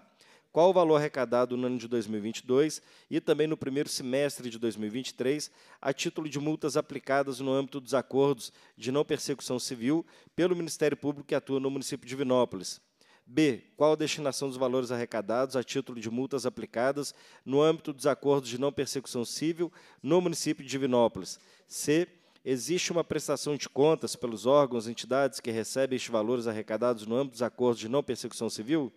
qual o valor arrecadado no ano de 2022 e também no primeiro semestre de 2023, a título de multas aplicadas no âmbito dos acordos de não persecução civil pelo Ministério Público que atua no município de Vinópolis. B. Qual a destinação dos valores arrecadados a título de multas aplicadas no âmbito dos acordos de não persecução civil no município de Vinópolis? C existe uma prestação de contas pelos órgãos, entidades que recebem estes valores arrecadados no âmbito dos acordos de não persecução civil?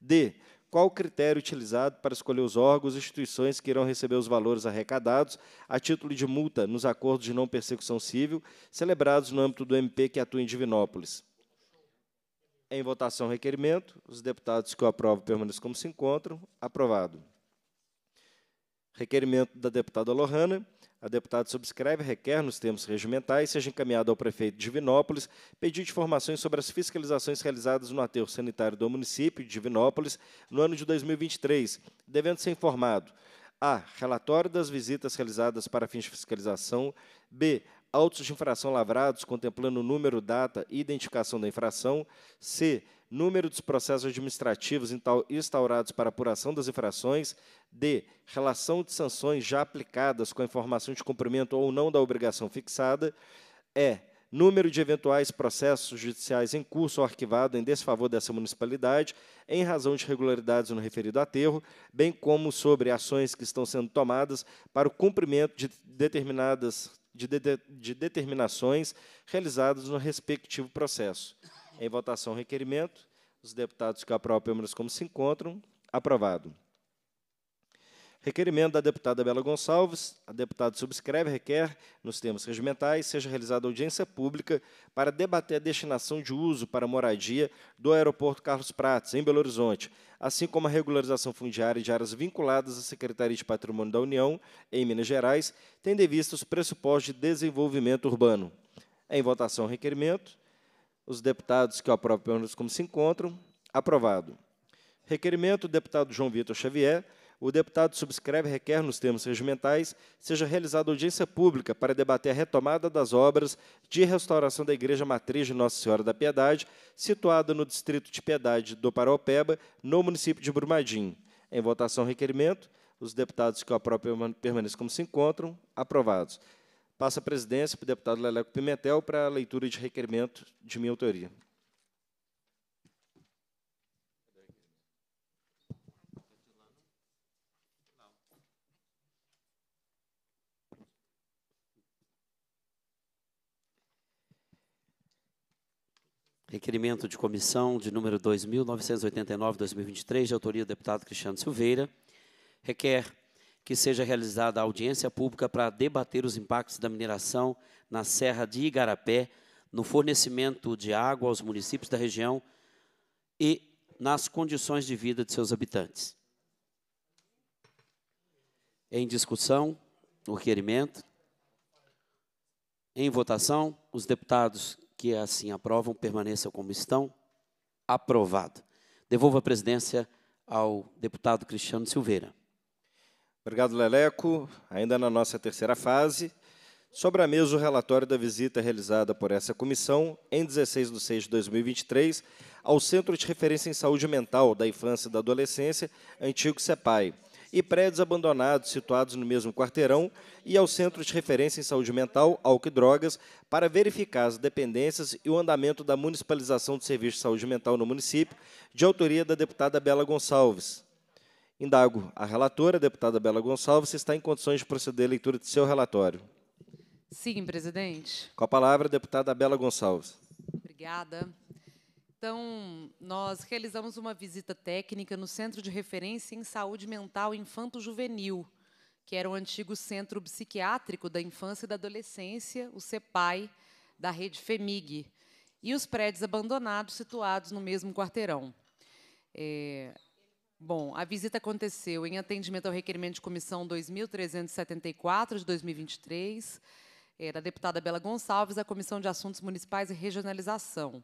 D qual o critério utilizado para escolher os órgãos e instituições que irão receber os valores arrecadados a título de multa nos acordos de não persecução civil celebrados no âmbito do MP que atua em Divinópolis. Em votação, requerimento. Os deputados que o aprovam permaneçam como se encontram. Aprovado. Requerimento da deputada Lohana. A deputada subscreve, requer, nos termos regimentais, seja encaminhado ao prefeito de Divinópolis pedido informações sobre as fiscalizações realizadas no aterro sanitário do município de Divinópolis no ano de 2023, devendo ser informado a. Relatório das visitas realizadas para fins de fiscalização. B. Autos de infração lavrados, contemplando o número, data e identificação da infração. C número dos processos administrativos instaurados para apuração das infrações, d. relação de sanções já aplicadas com a informação de cumprimento ou não da obrigação fixada, e. É número de eventuais processos judiciais em curso ou arquivado em desfavor dessa municipalidade, em razão de irregularidades no referido aterro, bem como sobre ações que estão sendo tomadas para o cumprimento de determinadas de, de, de determinações realizadas no respectivo processo. Em votação, requerimento. Os deputados que aprovam, pelo como se encontram. Aprovado. Requerimento da deputada Bela Gonçalves. A deputada subscreve, requer, nos termos regimentais, seja realizada audiência pública para debater a destinação de uso para moradia do aeroporto Carlos Prates, em Belo Horizonte, assim como a regularização fundiária de áreas vinculadas à Secretaria de Patrimônio da União, em Minas Gerais, tendo em vista os pressupostos de desenvolvimento urbano. Em votação, requerimento. Os deputados que aprovam pelo menos como se encontram. Aprovado. Requerimento do deputado João Vitor Xavier. O deputado subscreve e requer, nos termos regimentais, seja realizada audiência pública para debater a retomada das obras de restauração da Igreja Matriz de Nossa Senhora da Piedade, situada no Distrito de Piedade do Paraopeba, no município de Brumadinho. Em votação, requerimento. Os deputados que o aprovam permaneçam como se encontram. Aprovados. Passa a presidência para o deputado Leleco Pimentel para a leitura de requerimento de minha autoria. Requerimento de comissão de número 2989-2023, de autoria do deputado Cristiano Silveira, requer que seja realizada a audiência pública para debater os impactos da mineração na Serra de Igarapé, no fornecimento de água aos municípios da região e nas condições de vida de seus habitantes. Em discussão, o requerimento. Em votação, os deputados que assim aprovam permaneçam como estão. Aprovado. Devolvo a presidência ao deputado Cristiano Silveira. Obrigado, Leleco. Ainda na nossa terceira fase, sobre a mesa o relatório da visita realizada por essa comissão em 16 de 6 de 2023 ao Centro de Referência em Saúde Mental da Infância e da Adolescência, antigo CEPAI, e prédios abandonados situados no mesmo quarteirão e ao Centro de Referência em Saúde Mental, Álcool e Drogas, para verificar as dependências e o andamento da municipalização do serviço de saúde mental no município, de autoria da deputada Bela Gonçalves. Indago a relatora, a deputada Bela Gonçalves, se está em condições de proceder à leitura de seu relatório. Sim, presidente. Com a palavra, a deputada Bela Gonçalves. Obrigada. Então, nós realizamos uma visita técnica no Centro de Referência em Saúde Mental Infanto-Juvenil, que era o antigo Centro Psiquiátrico da Infância e da Adolescência, o CEPAI, da rede FEMIG, e os prédios abandonados situados no mesmo quarteirão. É, Bom, a visita aconteceu em atendimento ao requerimento de comissão 2374 de 2023, é, da deputada Bela Gonçalves, da Comissão de Assuntos Municipais e Regionalização.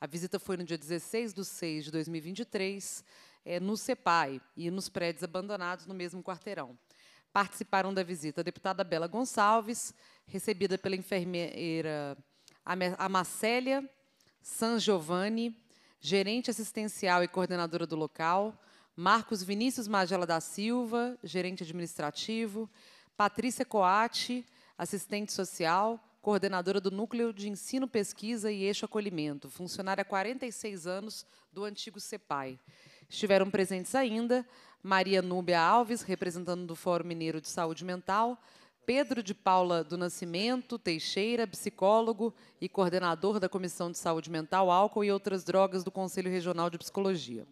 A visita foi no dia 16 de 6 de 2023, é, eh, no CEPAI e nos prédios abandonados no mesmo quarteirão. Participaram da visita a deputada Bela Gonçalves, recebida pela enfermeira Amacélia San Giovanni, gerente assistencial e coordenadora do local, Marcos Vinícius Magela da Silva, gerente administrativo, Patrícia Coate, assistente social, coordenadora do Núcleo de Ensino, Pesquisa e Eixo Acolhimento, funcionária há 46 anos do antigo CEPAI. Estiveram presentes ainda Maria Núbia Alves, representando do Fórum Mineiro de Saúde Mental, Pedro de Paula do Nascimento Teixeira, psicólogo e coordenador da Comissão de Saúde Mental, Álcool e Outras Drogas do Conselho Regional de Psicologia.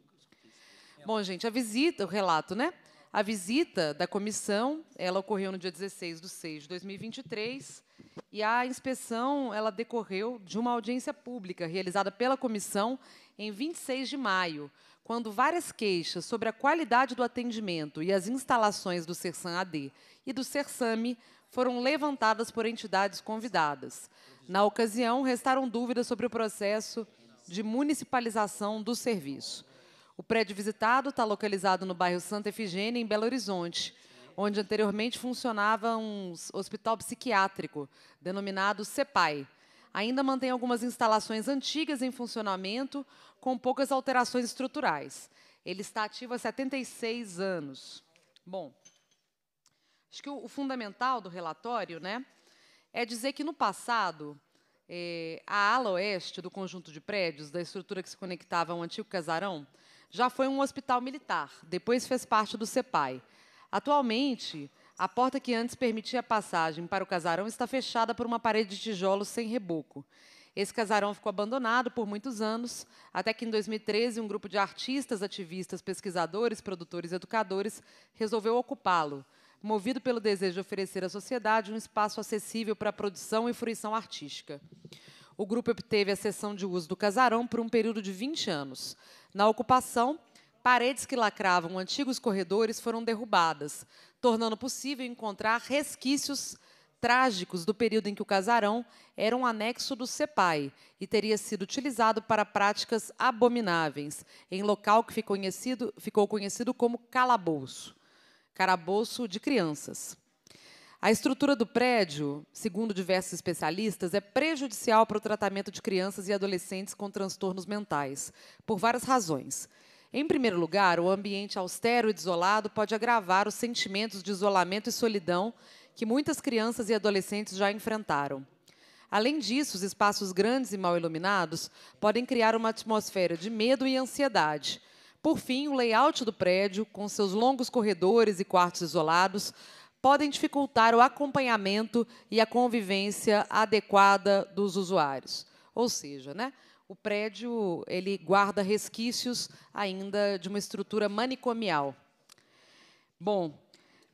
Bom, gente, a visita, o relato, né? A visita da comissão, ela ocorreu no dia 16 de 6 de 2023, e a inspeção, ela decorreu de uma audiência pública realizada pela comissão em 26 de maio, quando várias queixas sobre a qualidade do atendimento e as instalações do Sersan AD e do Sersame foram levantadas por entidades convidadas. Na ocasião, restaram dúvidas sobre o processo de municipalização do serviço. O prédio visitado está localizado no bairro Santa Efigênia, em Belo Horizonte, onde anteriormente funcionava um hospital psiquiátrico, denominado CEPAI. Ainda mantém algumas instalações antigas em funcionamento, com poucas alterações estruturais. Ele está ativo há 76 anos. Bom, acho que o, fundamental do relatório né, é dizer que, no passado, eh, a ala oeste do conjunto de prédios, da estrutura que se conectava ao antigo casarão, já foi um hospital militar, depois fez parte do CEPAI. Atualmente, a porta que antes permitia a passagem para o casarão está fechada por uma parede de tijolos sem reboco. Esse casarão ficou abandonado por muitos anos, até que em 2013 um grupo de artistas, ativistas, pesquisadores, produtores e educadores resolveu ocupá-lo, movido pelo desejo de oferecer à sociedade um espaço acessível para a produção e fruição artística o grupo obteve a cessão de uso do casarão por um período de 20 anos. Na ocupação, paredes que lacravam antigos corredores foram derrubadas, tornando possível encontrar resquícios trágicos do período em que o casarão era um anexo do CEPAI e teria sido utilizado para práticas abomináveis, em local que ficou conhecido, ficou conhecido como calabouço, Carabouço de crianças. A estrutura do prédio, segundo diversos especialistas, é prejudicial para o tratamento de crianças e adolescentes com transtornos mentais, por várias razões. Em primeiro lugar, o ambiente austero e desolado pode agravar os sentimentos de isolamento e solidão que muitas crianças e adolescentes já enfrentaram. Além disso, os espaços grandes e mal iluminados podem criar uma atmosfera de medo e ansiedade. Por fim, o layout do prédio, com seus longos corredores e quartos isolados, podem dificultar o acompanhamento e a convivência adequada dos usuários. Ou seja, né, o prédio ele guarda resquícios ainda de uma estrutura manicomial. Bom,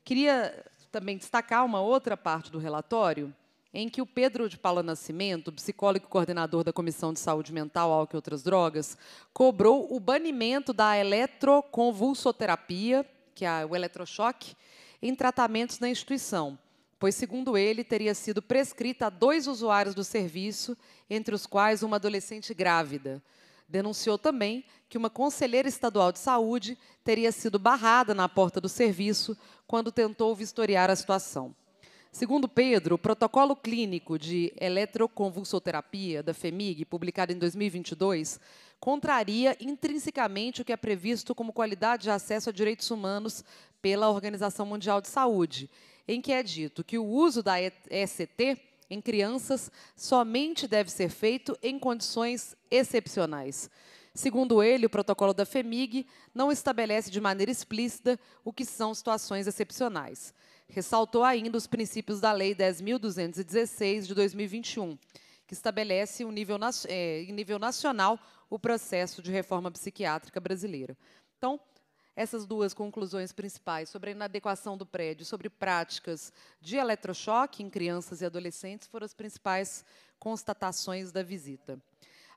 queria também destacar uma outra parte do relatório, em que o Pedro de Paula Nascimento, psicólogo e coordenador da Comissão de Saúde Mental, Álcool e Outras Drogas, cobrou o banimento da eletroconvulsoterapia, que é o eletrochoque, em tratamentos na instituição, pois, segundo ele, teria sido prescrita a dois usuários do serviço, entre os quais uma adolescente grávida. Denunciou também que uma conselheira estadual de saúde teria sido barrada na porta do serviço quando tentou vistoriar a situação. Segundo Pedro, o protocolo clínico de eletroconvulsoterapia da FEMIG, publicado em 2022, contraria intrinsecamente o que é previsto como qualidade de acesso a direitos humanos pela Organização Mundial de Saúde, em que é dito que o uso da ECT em crianças somente deve ser feito em condições excepcionais. Segundo ele, o protocolo da FEMIG não estabelece de maneira explícita o que são situações excepcionais. Ressaltou ainda os princípios da Lei 10.216 de 2021, que estabelece eh, em nível, é, nível nacional o processo de reforma psiquiátrica brasileira. Então, essas duas conclusões principais sobre a inadequação do prédio, sobre práticas de eletrochoque em crianças e adolescentes, foram as principais constatações da visita.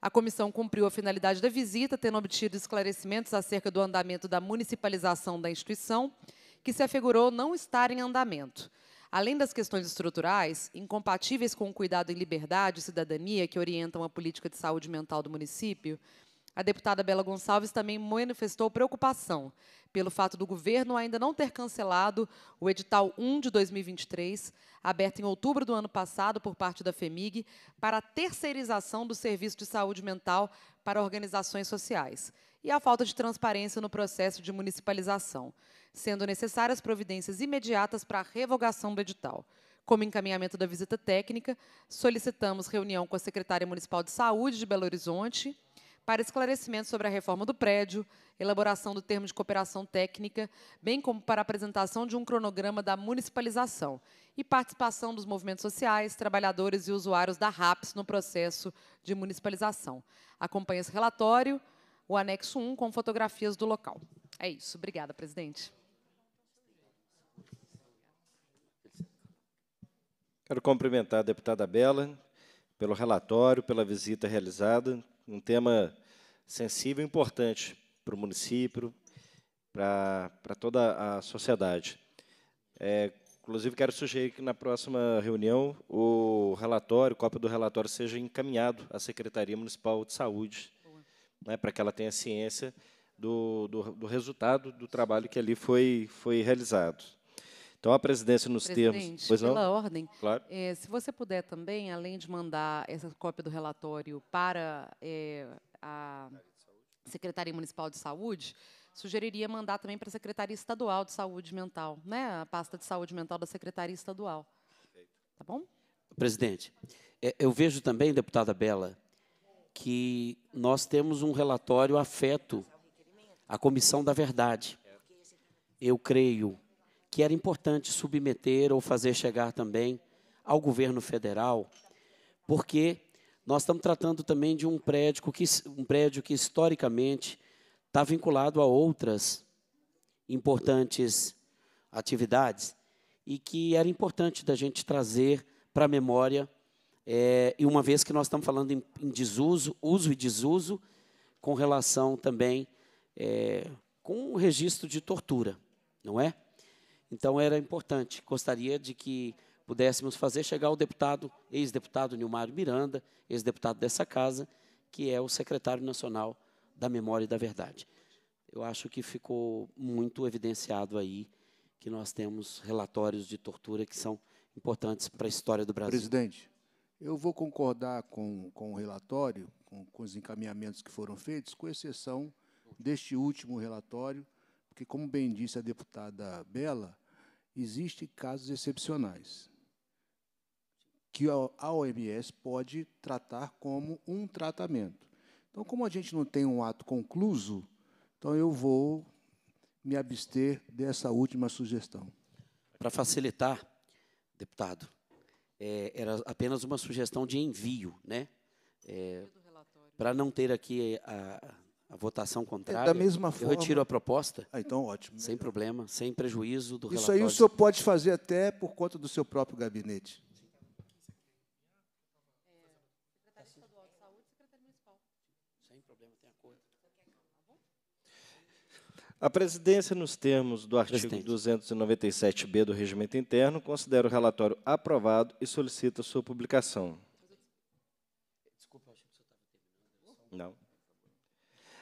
A comissão cumpriu a finalidade da visita, tendo obtido esclarecimentos acerca do andamento da municipalização da instituição, que se afigurou não estar em andamento. Além das questões estruturais, incompatíveis com o cuidado em liberdade e cidadania que orientam a política de saúde mental do município, a deputada Bela Gonçalves também manifestou preocupação pelo fato do governo ainda não ter cancelado o edital 1 de 2023, aberto em outubro do ano passado por parte da FEMIG, para a terceirização do serviço de saúde mental para organizações sociais e a falta de transparência no processo de municipalização, sendo necessárias providências imediatas para a revogação do edital. Como encaminhamento da visita técnica, solicitamos reunião com a secretária municipal de saúde de Belo Horizonte para esclarecimento sobre a reforma do prédio, elaboração do termo de cooperação técnica, bem como para apresentação de um cronograma da municipalização e participação dos movimentos sociais, trabalhadores e usuários da RAPS no processo de municipalização. Acompanhe esse relatório, o anexo 1, com fotografias do local. É isso. Obrigada, presidente. Quero cumprimentar a deputada Bela pelo relatório, pela visita realizada, um tema sensível e importante para o município, para, para toda a sociedade. É, inclusive, quero sugerir que na próxima reunião o relatório, cópia do relatório, seja encaminhado à Secretaria Municipal de Saúde, né, para que ela tenha ciência do, do, do resultado do trabalho que ali foi, foi realizado. Então, a presidência nos termos... Pois não? pela ordem, claro. É, se você puder também, além de mandar essa cópia do relatório para é, a Secretaria Municipal de Saúde, sugeriria mandar também para a Secretaria Estadual de Saúde Mental, né? a pasta de saúde mental da Secretaria Estadual. Tá bom? Presidente, é, eu vejo também, deputada Bela, que nós temos um relatório afeto à Comissão da Verdade. Eu creio que era importante submeter ou fazer chegar também ao governo federal, porque nós estamos tratando também de um prédio que, um prédio que historicamente está vinculado a outras importantes atividades e que era importante da gente trazer para a memória. É, e uma vez que nós estamos falando em, em desuso, uso e desuso, com relação também é, com o registro de tortura, não é? Então era importante. Gostaria de que pudéssemos fazer chegar o deputado, ex-deputado Nilmário Miranda, ex-deputado dessa casa, que é o secretário nacional da Memória e da Verdade. Eu acho que ficou muito evidenciado aí que nós temos relatórios de tortura que são importantes para a história do Brasil. Presidente, eu vou concordar com, com o relatório, com, com os encaminhamentos que foram feitos, com exceção deste último relatório, porque, como bem disse a deputada Bela, Existem casos excepcionais que a OMS pode tratar como um tratamento. Então, como a gente não tem um ato concluso, então eu vou me abster dessa última sugestão. Para facilitar, deputado, é, era apenas uma sugestão de envio, né? É, para não ter aqui a, a votação contrária. É da mesma forma. Eu retiro a proposta. Ah, então ótimo. Sem melhor. problema, sem prejuízo do Isso relatório. aí o senhor pode fazer até por conta do seu próprio gabinete. A presidência, nos termos do artigo 297-B do Regimento Interno, considera o relatório aprovado e solicita sua publicação. Desculpa, acho que senhor estava terminando. Não.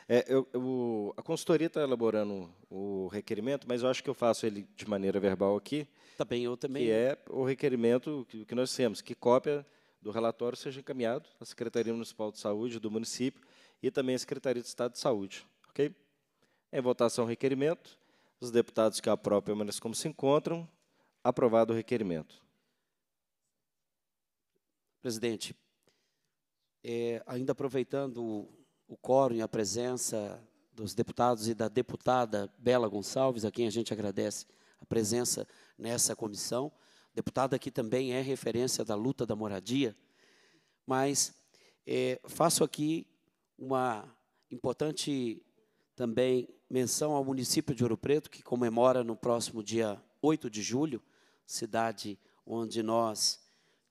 É, eu, eu, a consultoria está elaborando o requerimento, mas eu acho que eu faço ele de maneira verbal aqui. Tá bem, eu também. Que é o requerimento que, que nós temos, que cópia do relatório seja encaminhado à Secretaria Municipal de Saúde do município e também à Secretaria de Estado de Saúde. Ok? Em votação, requerimento. Os deputados que aprovam permaneçam como se encontram. Aprovado o requerimento. Presidente, é, ainda aproveitando o quórum e a presença dos deputados e da deputada Bela Gonçalves, a quem a gente agradece a presença nessa comissão. Deputada que também é referência da luta da moradia, mas é, faço aqui uma importante também menção ao município de Ouro Preto, que comemora no próximo dia 8 de julho, cidade onde nós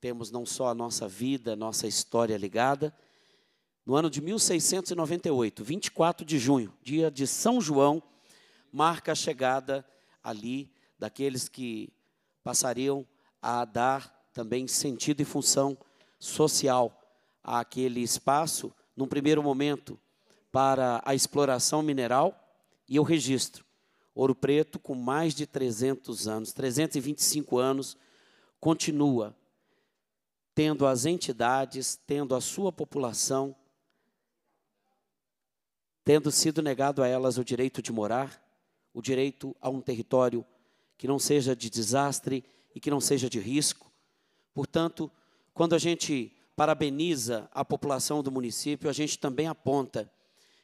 temos não só a nossa vida, nossa história ligada, no ano de 1698, 24 de junho, dia de São João, marca a chegada ali daqueles que passariam a dar também sentido e função social àquele espaço, num primeiro momento para a exploração mineral e o registro. Ouro Preto, com mais de 300 anos, 325 anos, continua tendo as entidades, tendo a sua população tendo sido negado a elas o direito de morar, o direito a um território que não seja de desastre e que não seja de risco. Portanto, quando a gente parabeniza a população do município, a gente também aponta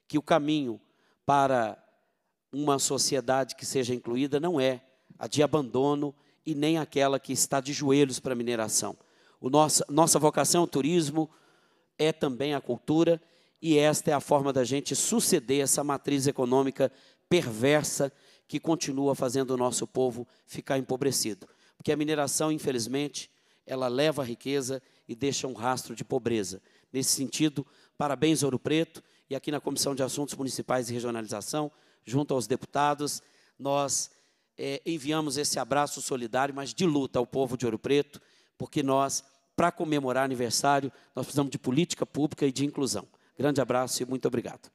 que o caminho para uma sociedade que seja incluída não é a de abandono e nem aquela que está de joelhos para a mineração. O nosso, nossa vocação, o turismo, é também a cultura e esta é a forma da gente suceder essa matriz econômica perversa que continua fazendo o nosso povo ficar empobrecido. Porque a mineração, infelizmente, ela leva a riqueza e deixa um rastro de pobreza. Nesse sentido, parabéns, Ouro Preto, e aqui na Comissão de Assuntos Municipais e Regionalização, junto aos deputados, nós é, enviamos esse abraço solidário, mas de luta ao povo de Ouro Preto, porque nós, para comemorar aniversário, nós precisamos de política pública e de inclusão. Grande abraço e muito obrigado.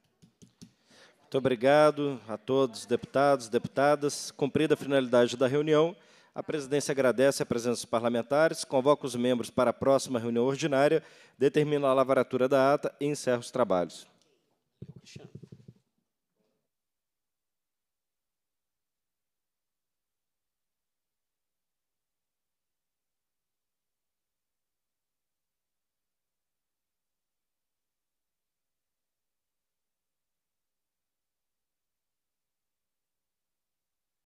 Muito obrigado a todos, deputados, deputadas. Cumprida a finalidade da reunião, a presidência agradece a presença dos parlamentares, convoca os membros para a próxima reunião ordinária, determina a lavratura da ata e encerra os trabalhos.